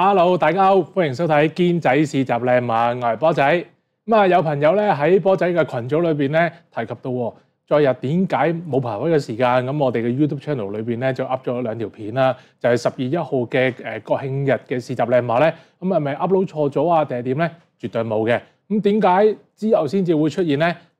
Hello，大家好，歡迎收睇堅仔市集靚我系波仔。咁啊，有朋友咧喺波仔嘅群組裏边咧提及到，再日點解冇排位嘅時間？咁我哋嘅 YouTube channel 裏边咧就 u p 咗兩條片啦，就係十二一號嘅诶國慶日嘅市集靚马咧。咁系咪 upload 錯咗啊？定係點咧？絕對冇嘅。咁點解之後先至會出現咧？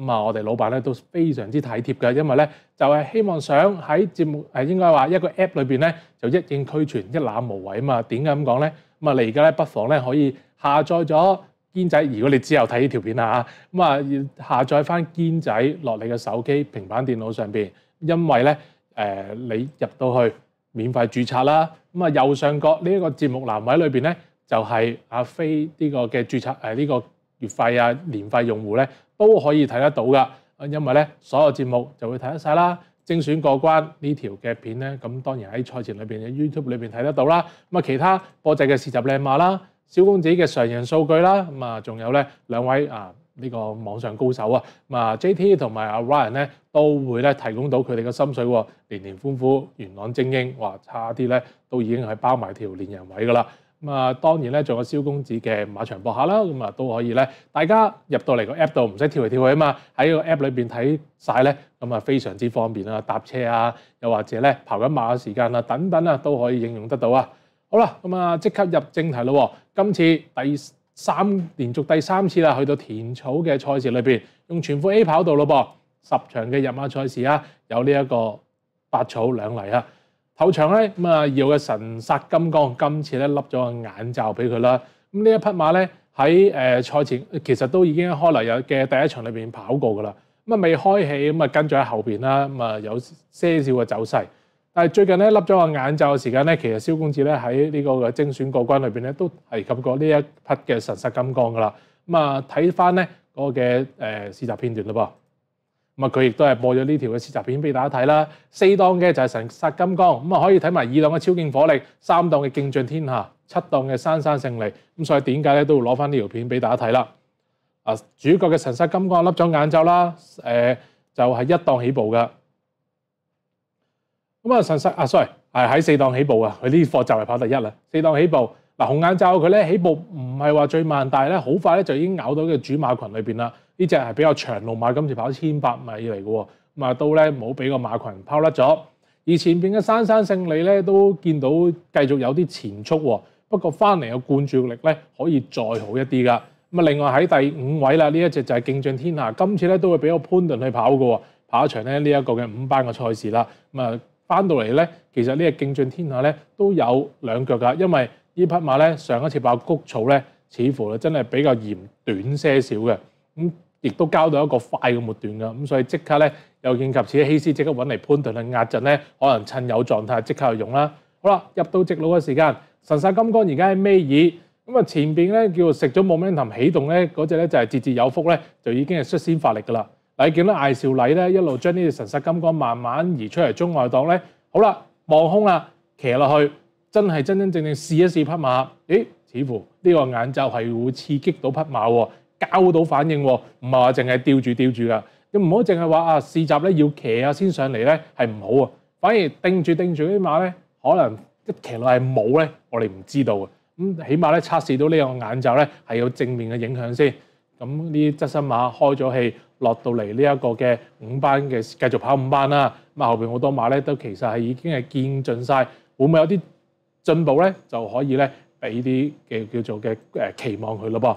咁啊，我哋老闆咧都非常之體貼嘅，因為咧就係希望想喺節目誒，應該話一個 App 裏邊咧就一應俱全、一覽無遺啊嘛。點咁講咧？咁啊，你而家咧不妨咧可以下載咗堅仔，如果你之後睇呢條片啊，咁啊下載翻堅仔落你嘅手機、平板電腦上邊，因為咧誒你入到去免費註冊啦。咁啊右上角呢一個節目欄位裏邊咧就係阿飛呢個嘅註冊誒呢個月費啊年費用戶咧。都可以睇得到噶，因為咧所有節目就會睇得晒啦。精選過關呢條嘅片咧，咁當然喺賽前裏面、嘅 YouTube 裏面睇得到啦。咁啊，其他播仔嘅視集靚碼啦，小公子嘅常人數據啦，咁啊，仲有咧兩位啊呢個網上高手啊，咁啊 J T 同埋阿 Ryan 咧都會咧提供到佢哋嘅心水喎。年年歡呼元朗精英，哇，差啲咧都已經係包埋條連人位噶啦。咁啊，當然咧，仲有蕭公子嘅馬場博客啦，咁啊都可以咧。大家入到嚟個 App 度唔使跳嚟跳去啊嘛，喺個 App 裏邊睇晒咧，咁啊非常之方便啦。搭車啊，又或者咧跑緊馬嘅時間啊，等等啊都可以應用得到啊。好啦，咁啊即刻入正題咯。今次第三連續第三次啦，去到田草嘅賽事裏邊，用全副 A 跑道咯噃，十場嘅入馬賽事啊，有呢一個八草兩泥啊。後場咧咁啊，要嘅神殺金剛今次咧，笠咗個眼罩俾佢啦。咁呢一匹馬咧喺誒賽前其實都已經開嚟有嘅第一場裏邊跑過噶啦。咁啊未開起咁啊跟住喺後邊啦。咁啊有些少嘅走勢，但係最近咧笠咗個眼罩嘅時間咧，其實蕭公子咧喺呢個嘅精選過關裏邊咧，都係及過呢一匹嘅神殺金剛噶啦。咁啊睇翻咧個嘅誒視察片段啦噃。咁啊，佢亦都係播咗呢條嘅試集片俾大家睇啦。四檔嘅就係神殺金剛，咁啊可以睇埋二檔嘅超勁火力，三檔嘅勁進天下，七檔嘅山山勝利。咁所以點解咧都會攞翻呢條片俾大家睇啦。啊，主角嘅神殺金剛甩咗眼罩啦，誒就係一檔起步噶。咁啊，神 r 阿 y 係喺四檔起步啊，佢呢啲就係跑第一啦。四檔起步嗱，紅眼罩佢咧起步唔係話最慢，但係咧好快咧就已經咬到嘅主馬群裏邊啦。呢只係比較長路馬，今次跑千百米嚟嘅，咁啊都咧冇俾個馬群拋甩咗。而前邊嘅山山勝利咧都見到繼續有啲前速，不過翻嚟嘅灌注力咧可以再好一啲噶。咁啊，另外喺第五位啦，呢一隻就係競進天下，今次咧都會俾個潘頓去跑嘅，跑一場咧呢一個嘅五班嘅賽事啦。咁啊，翻到嚟咧，其實呢個競進天下咧都有兩腳噶，因為呢匹馬咧上一次跑谷草咧，似乎真係比較嫌短些少嘅，咁。亦都交到一個快嘅末段㗎，咁所以即刻咧又見及此，希斯即刻揾嚟潘頓去壓陣咧，可能趁有狀態即刻去用啦。好啦，入到直路嘅時間，神殺金剛而家喺尾二，咁啊前邊咧叫食咗莫明騰起動咧嗰只咧就係節節有福咧，就已經係率先發力㗎啦。你見到艾兆禮咧一路將呢只神殺金剛慢慢移出嚟中外檔咧，好啦，望空啦，騎落去，真係真真正正試一試匹馬。咦，似乎呢個眼罩係會刺激到匹馬喎。交到反應喎，唔係話淨係吊住吊住噶，你唔好淨係話啊試習咧要騎啊先上嚟咧係唔好啊，反而定住定住啲馬咧，可能一騎落係冇咧，我哋唔知道啊。咁起碼咧測試到呢個眼罩咧係有正面嘅影響先。咁啲質身馬開咗氣落到嚟呢一個嘅五班嘅繼續跑五班啦。咁啊後邊好多馬咧都其實係已經係見進晒，會唔會有啲進步咧就可以咧俾啲嘅叫做嘅誒期望佢咯噃。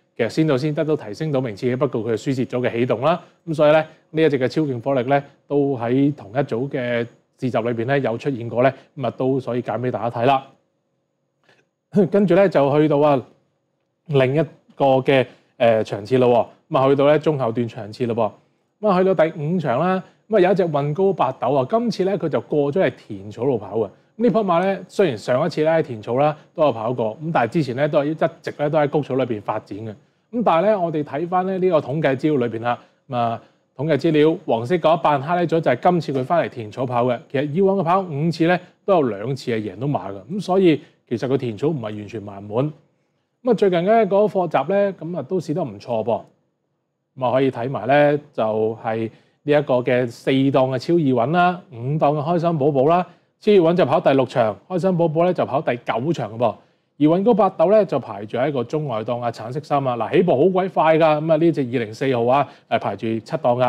其實先到先得到提升到名次嘅，不過佢係輸蝕咗嘅起動啦。咁所以咧，呢一隻嘅超勁火力咧，都喺同一組嘅試習裏面咧有出現過咧，咁啊都所以揀俾大家睇啦。跟住咧就去到啊另一個嘅誒場次咯，咁啊去到咧中後段場次咯噃，咁啊去到第五場啦，咁啊有一隻雲高八斗啊，今次咧佢就過咗係田草路跑嘅。呢匹馬咧，雖然上一次咧喺田草啦都有跑過，咁但係之前咧都係一直咧都喺谷草裏邊發展嘅。咁但係咧，我哋睇翻咧呢個統計資料裏邊啊，咁啊統計資料黃色嗰一班黑咧咗就係今次佢翻嚟田草跑嘅。其實以往佢跑五次咧，都有兩次係贏到馬嘅。咁所以其實佢田草唔係完全埋滿。咁啊最近咧嗰個課習咧，咁啊都試得唔錯噃。咁啊可以睇埋咧就係呢一個嘅四檔嘅超易穩啦，五檔嘅開心寶寶啦。獅子穩就跑第六場，開心寶寶咧就跑第九場嘅噃，而雲高八斗咧就排住喺個中外檔啊，橙色衫啊嗱，起步好鬼快㗎咁啊！呢只二零四號啊，诶排住七檔噶，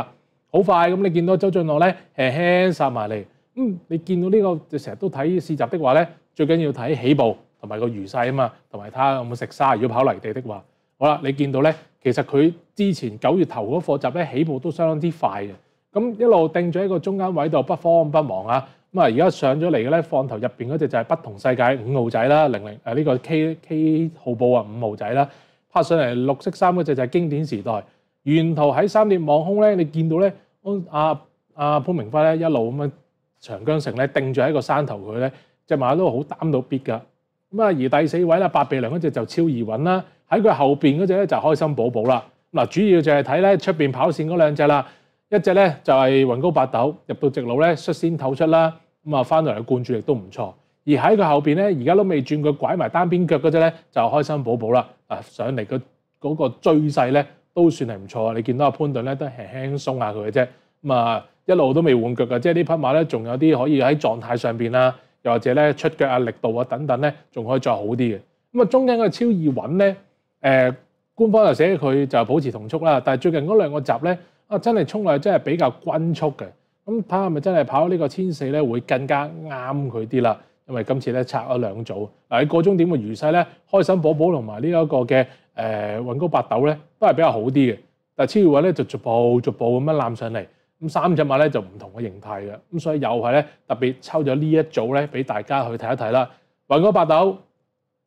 好快咁你見到周俊樂咧輕轻杀埋嚟，嗯，你見到呢個就成日都睇試集的話咧，最緊要睇起步同埋個魚勢啊嘛，同埋睇下有冇食沙。如果跑泥地的話，好啦，你見到咧，其實佢之前九月頭嗰課集咧起步都相當之快嘅，咁一路定咗喺個中間位度不慌不忙啊。咁啊，而家上咗嚟嘅咧，放頭入邊嗰只就係不同世界五號仔啦，零零誒呢個 K K 號報啊五號仔啦，拍上嚟綠色衫嗰只就係經典時代，沿途喺三點望空咧，你見到咧，阿阿潘明輝咧一路咁樣長江城咧定住喺個山頭佢咧，隻馬都好擔到必㗎。咁啊，而第四位啦，八鼻梁嗰只就超易揾啦，喺佢後邊嗰只咧就開心寶寶啦。嗱，主要就係睇咧出邊跑線嗰兩隻啦。一隻咧就係雲高八斗，入到直路咧率先透出啦。咁啊，翻到嚟嘅灌注力都唔錯。而喺佢後面咧，而家都未轉佢拐埋單邊腳嗰只咧，就開心寶寶啦。啊，上嚟嘅嗰個追勢咧都算係唔錯啊！你見到阿潘頓咧都輕輕鬆下佢嘅啫。咁啊，一路都未換腳嘅，即係呢匹馬咧，仲有啲可以喺狀態上面啦，又或者咧出腳啊力度啊等等咧，仲可以再好啲嘅。咁啊，中間個超易穩咧，官方就寫佢就保持同速啦，但係最近嗰兩個集咧。啊！真係沖落去，真係比較均速嘅。咁睇下咪真係跑呢個千四咧，會更加啱佢啲啦。因為今次咧拆咗兩組。嗱，喺個鐘點嘅餘勢咧，開心寶寶同埋呢一個嘅誒雲高八斗咧，都係比較好啲嘅。但係千越位咧就逐步逐步咁樣攬上嚟。咁三隻馬咧就唔同嘅形態嘅。咁所以又係咧特別抽咗呢一組咧俾大家去睇一睇啦。雲高八斗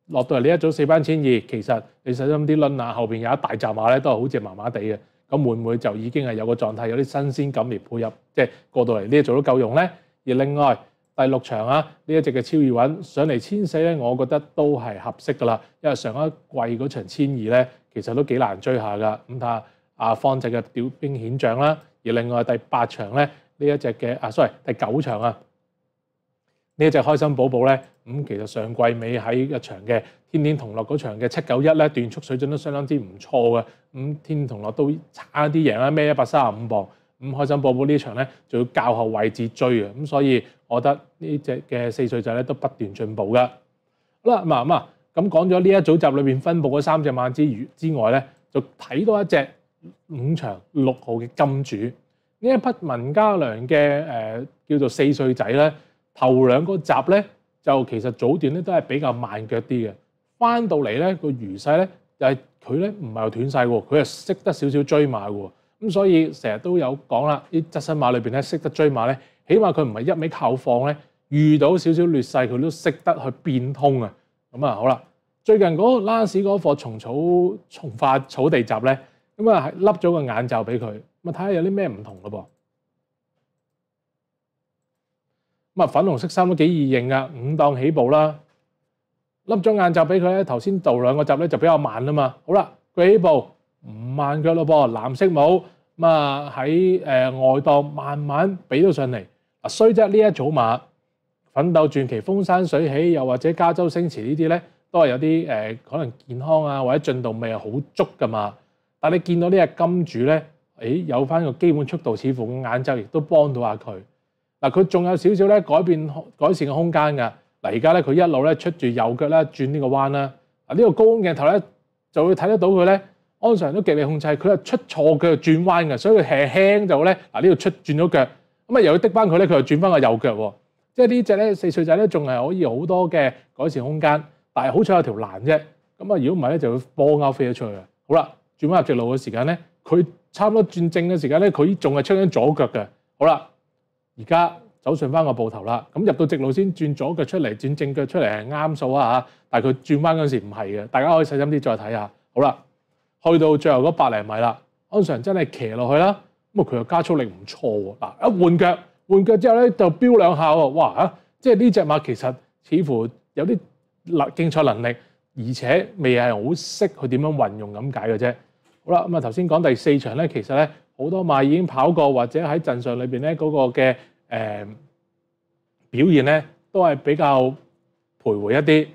落到嚟呢一組四班千二，其實你細心啲拎啊！後邊有一大扎馬咧都係好似麻麻地嘅。咁會唔會就已經係有個狀態，有啲新鮮感而配入，即係過到嚟呢一組都夠用咧。而另外第六場啊，呢一隻嘅超二穩上嚟千四咧，我覺得都係合適噶啦。因為上一季嗰場千二咧，其實都幾難追下噶。咁睇下阿方仔嘅屌兵顯象啦。而另外第八場咧，呢一隻嘅啊，sorry 第九場啊，呢一隻開心寶寶咧，咁其實上季尾喺一場嘅天天同樂嗰場嘅七九一咧，段速水準都相當之唔錯嘅。咁天同樂都差啲贏啦，孭一百三十五磅。咁開心寶寶呢場咧就要教後位置追啊。咁所以我覺得呢只嘅四歲仔咧都不斷進步噶。好啦，咁啊，咁講咗呢一組集裏面分佈嗰三隻馬之餘之外咧，就睇多一隻五場六號嘅金主。呢一匹文家良嘅誒叫做四歲仔咧，頭兩個集咧就其實早段咧都係比較慢腳啲嘅，翻到嚟咧個餘勢咧。但係佢咧，唔係話斷晒喎，佢係識得少少追馬喎，咁所以成日都有講啦，啲側身馬裏邊咧識得追馬咧，起碼佢唔係一味靠放咧，遇到少少劣勢佢都識得去變通啊，咁啊好啦，最近嗰個拉屎嗰個蟲草從化草地集咧，咁啊笠咗個眼罩俾佢，咁咪睇下有啲咩唔同咯噃，咁啊粉紅色衫都幾易認噶，五檔起步啦。冧咗眼罩俾佢咧，頭先做兩個集咧就比較慢啊嘛。好啦，舉起步唔慢腳咯噃，藍色帽咁啊喺誒外檔慢慢俾到上嚟。雖則呢一組馬奮鬥傳奇風山水起，又或者加州星馳呢啲咧都係有啲誒可能健康啊或者進度未係好足噶嘛。但你見到呢只金主咧，誒有翻個基本速度，似乎眼罩亦都幫到下佢。嗱，佢仲有少少咧改變改善嘅空間㗎。嗱，而家咧佢一路咧出住右腳咧轉呢個彎啦，啊，呢個高空鏡頭咧就會睇得到佢咧，安常都極力控制佢啊出錯腳轉彎嘅，所以佢輕就咧嗱呢度出轉咗腳，咁啊又要滴翻佢咧，佢又轉翻個右腳喎，即係呢只咧四歲仔咧仲係可以好多嘅改善空間，但係好彩有條欄啫，咁啊如果唔係咧就會波鈎飛咗出去嘅。好啦，轉翻入直路嘅時間咧，佢差唔多轉正嘅時間咧，佢仲係出緊左腳嘅。好啦，而家。走順翻個步頭啦，咁入到直路先轉左腳出嚟，轉正腳出嚟係啱數啊但係佢轉翻嗰時唔係嘅，大家可以細心啲再睇下。好啦，去到最後嗰百零米啦，安常真係騎落去啦。咁啊，佢又加速力唔錯喎。嗱，一換腳，換腳之後咧就飆兩下喎。哇即係呢只馬其實似乎有啲力競賽能力，而且未係好識去點樣運用咁解嘅啫。好啦，咁啊頭先講第四場咧，其實咧好多馬已經跑過或者喺陣上裏面咧嗰個嘅。誒表現咧都係比較徘徊一啲，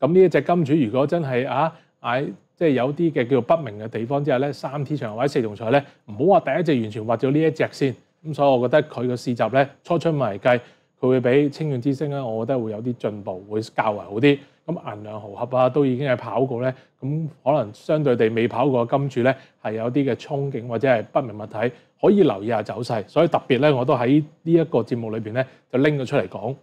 咁呢一隻金柱如果真係啊喺即係有啲嘅叫做不明嘅地方之後咧，三 T 場位四重賽咧唔好話第一隻完全挖咗呢一隻先，咁所以我覺得佢個試集咧初春迷計，佢會比清遠之星咧，我覺得會有啲進步，會較為好啲。咁銀兩豪合啊都已經係跑過咧，咁可能相對地未跑過金柱咧係有啲嘅憧憬或者係不明物體。可以留意下走勢，所以特別咧，我都喺呢一個節目裏邊咧，就拎咗出嚟講。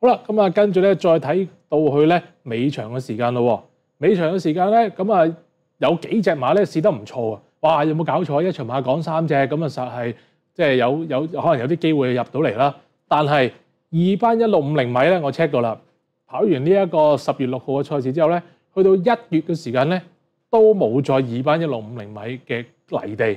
好啦，咁啊，跟住咧，再睇到去咧尾場嘅時間咯。尾場嘅時間咧，咁啊有幾隻馬咧試得唔錯啊！哇，有冇搞錯？一場馬講三隻，咁啊實係即係有有可能有啲機會入到嚟啦。但係二班一六五零米咧，我 check 過啦，跑完呢一個十月六號嘅賽事之後咧，去到一月嘅時間咧，都冇再二班一六五零米嘅泥地。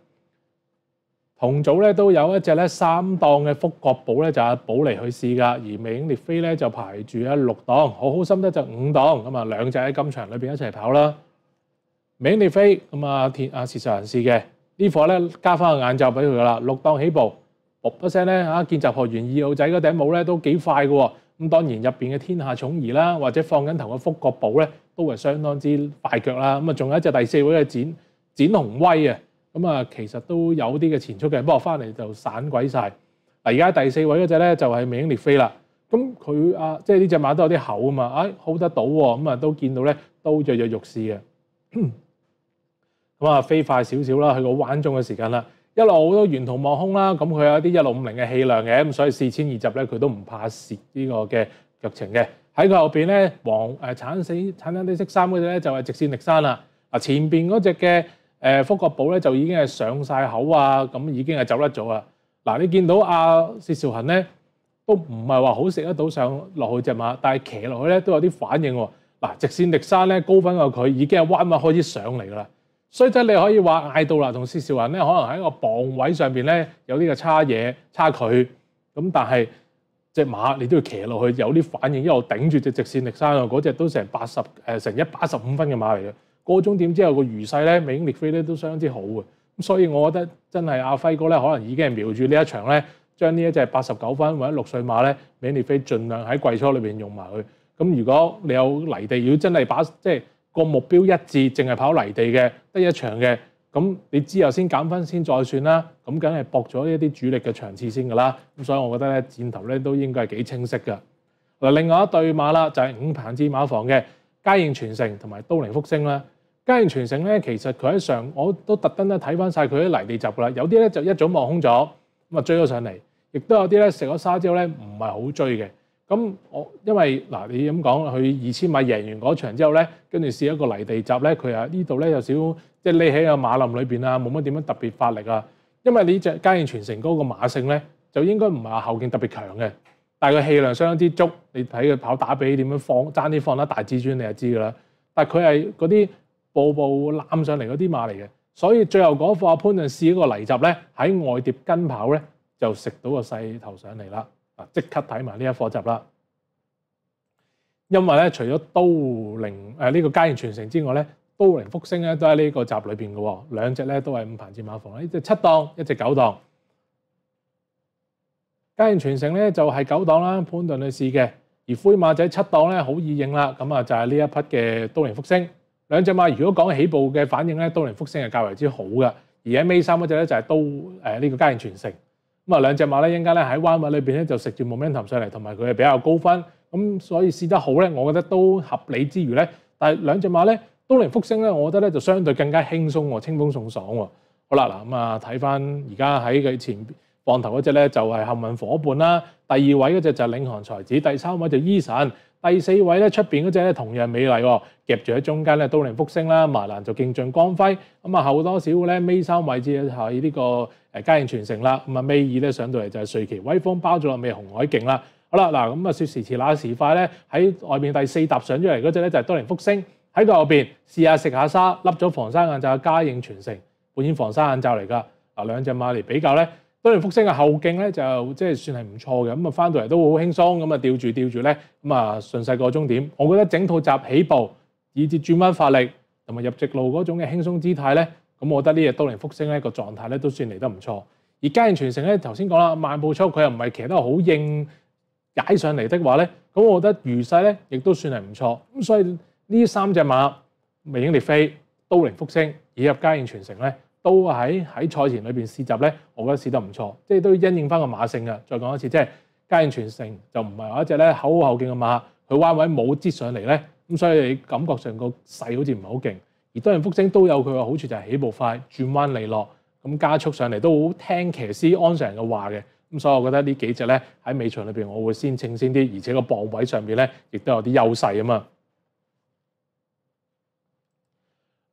同組咧都有一隻咧三檔嘅福國寶咧，就阿寶嚟去試噶，而名烈飛咧就排住喺六檔，好好心得就五檔咁啊兩隻喺金場裏邊一齊跑啦。名烈飛咁啊天啊時尚人士嘅呢夥咧加翻個眼罩俾佢啦，六檔起步，噗一聲咧嚇，見習學園二號仔個頂帽咧都幾快嘅喎。咁當然入邊嘅天下寵兒啦，或者放緊頭嘅福國寶咧都係相當之快腳啦。咁啊仲有一隻第四位嘅展展雄威啊！咁啊，其實都有啲嘅前出嘅，不過翻嚟就散鬼晒。嗱，而家第四位嗰只咧就係美英烈飛啦。咁佢啊，即係呢只馬都有啲厚啊嘛，l 好得到喎。咁啊，都見到咧，都躍躍欲試嘅。咁啊，飛快少少啦，佢個彎中嘅時間啦，一路好多圓途望空啦。咁佢有啲一六五零嘅氣量嘅，咁所以四千二集咧，佢都唔怕蝕呢個嘅腳程嘅。喺佢後邊咧，黃誒橙色橙橙啲色衫嗰只咧就係直線力山啦。啊，前邊嗰只嘅。誒福國寶咧就已經係上晒口啊，咁已經係走甩咗啊！嗱，你見到阿薛兆恒咧都唔係話好食得到上落去只馬，但係騎落去咧都有啲反應喎。嗱，直線力山咧高分過佢，已經係彎位開始上嚟噶啦。所以真你可以話嗌到啦，同薛兆恒咧可能喺個磅位上邊咧有啲嘅差嘢差距，咁但係只馬你都要騎落去有啲反應，一路頂住只直線力山啊，嗰只都成八十誒成一百十五分嘅馬嚟嘅。個終點之後個餘勢咧，美英烈飛咧都相當之好嘅，咁所以我覺得真係阿輝哥咧，可能已經係瞄住呢一場咧，將呢一隻八十九分或者六歲馬咧，美英烈飛盡量喺季初裏邊用埋佢。咁如果你有泥地，如果真係把即係個目標一致，淨係跑泥地嘅得一場嘅，咁你之後先減分先再算啦。咁梗係搏咗一啲主力嘅場次先㗎啦。咁所以我覺得咧戰頭咧都應該係幾清晰㗎。嗱，另外一對馬啦，就係五棚至馬房嘅。嘉應傳城同埋都靈福星啦，嘉應傳城咧其實佢喺上我都特登咧睇翻晒佢啲泥地集噶啦，有啲咧就一早望空咗，咁啊追咗上嚟，亦都有啲咧食咗沙之後咧唔係好追嘅。咁我因為嗱你咁講，佢二千米贏完嗰場之後咧，跟住試一個泥地集咧，佢啊呢度咧有少即係匿喺個馬林裏邊啊，冇乜點樣特別發力啊，因為呢只嘉應傳城嗰個馬性咧就應該唔係話後勁特別強嘅。但係佢氣量相當之足，你睇佢跑打比點樣放，爭啲放得大至尊，你就知噶啦。但係佢係嗰啲步步攬上嚟嗰啲馬嚟嘅，所以最後嗰一阿潘頓試嗰個泥集咧，喺外碟跟跑咧就食到個勢頭上嚟啦。啊，即刻睇埋呢一課集啦，因為咧除咗都零誒呢個佳賢傳承之外咧，都零福星咧都喺呢個集裏邊嘅喎，兩隻咧都係五棚子馬房，一隻七檔，一隻九檔。嘉燕全城咧就係九檔啦，潘頓去試嘅，而灰馬仔七檔咧好易应啦，咁啊就係呢一匹嘅都連福星兩隻馬，如果講起步嘅反應咧，都連福星係較為之好嘅，而喺尾三嗰隻咧就係都诶呢個嘉燕全城咁啊兩隻馬咧，應该咧喺弯位裏边咧就食住 momentum 上嚟，同埋佢係比較高分，咁所以試得好咧，我覺得都合理之餘咧，但系兩隻馬咧都連福星咧，我覺得咧就相對更加輕鬆清風送爽喎，好啦嗱咁啊睇翻而家喺佢前边。望頭嗰只咧就係幸運伙伴啦，第二位嗰只就領航才子，第三位就 Eason，第四位咧出邊嗰只咧同樣美麗夾住喺中間咧，都寧福星啦，麻蘭就勁盡光輝咁啊。後多少咧？尾三位置係呢個誒嘉應傳承啦，咁啊尾二咧上到嚟就係瑞奇威風包咗落尾紅海勁啦。好啦嗱，咁啊，說時遲那時快咧，喺外邊第四搭上咗嚟嗰只咧就係多寧福星喺度後邊試下食下沙，笠咗防沙眼罩嘉應傳承，扮演防沙眼罩嚟㗎嗱，兩隻馬嚟比較咧。都靈福星嘅後勁咧就即係算係唔錯嘅，咁啊翻到嚟都會好輕鬆，咁啊吊住吊住咧，咁啊順勢過終點。我覺得整套集起步以至轉弯發力同埋入直路嗰種嘅輕鬆姿態咧，咁我覺得呢嘢都靈福星咧個狀態咧都算嚟得唔錯。而家燕全城咧頭先講啦，慢步速佢又唔係騎得好硬解上嚟的話咧，咁我覺得如势咧亦都算係唔錯。咁所以呢三隻馬未影烈飛、都靈福星以入嘉燕全城咧。都喺喺賽前裏邊試習咧，我覺得試得唔錯，即係都因應翻個馬性嘅。再講一次，即係嘉應全勝就唔係話一隻咧口口後勁嘅馬，佢彎位冇擠上嚟咧，咁所以感覺上個勢好似唔係好勁。而多人福星都有佢嘅好處，就係起步快、轉彎利落，咁加速上嚟都好聽騎師安上人嘅話嘅。咁所以我覺得呢幾隻咧喺尾場裏邊，我會先稱先啲，而且個磅位上邊咧亦都有啲優勢啊嘛。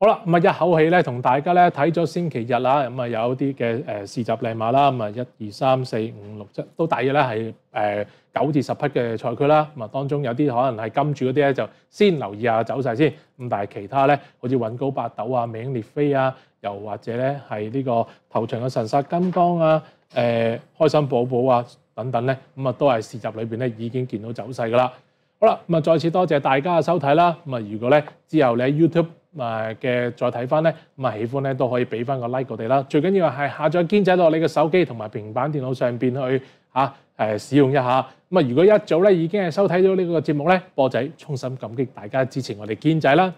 好啦，咁啊，一口氣咧，同大家咧睇咗星期日啦。咁啊，有啲嘅诶試集靚物啦，咁啊，一二三四五六七都大约咧，係诶九至十匹嘅賽區啦。咁啊，當中有啲可能係金主嗰啲咧，就先留意下走晒先。咁但係其他咧，好似雲高八斗啊、名烈飛啊，又或者咧係呢個頭场嘅神殺金剛啊、誒開心寶寶啊等等咧，咁啊，都係試集裏边咧已經見到走勢噶啦。好啦，咁啊，再次多謝大家嘅收睇啦。咁啊，如果咧之後你喺 YouTube 咁嘅再睇翻咧，咁啊喜歡咧都可以俾翻個 like 我哋啦。最緊要係下載堅仔落你嘅手機同埋平板電腦上邊去嚇誒使用一下。咁啊如果一早咧已經係收睇到呢個節目咧，波仔衷心感激大家支持我哋堅仔啦。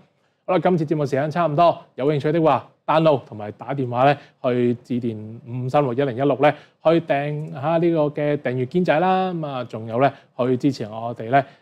好啦，今次節目時間差唔多，有興趣的話 download 同埋打電話咧去致電五三六一零一六咧去訂下呢個嘅訂閱堅仔啦。咁啊仲有咧可以支持我哋咧。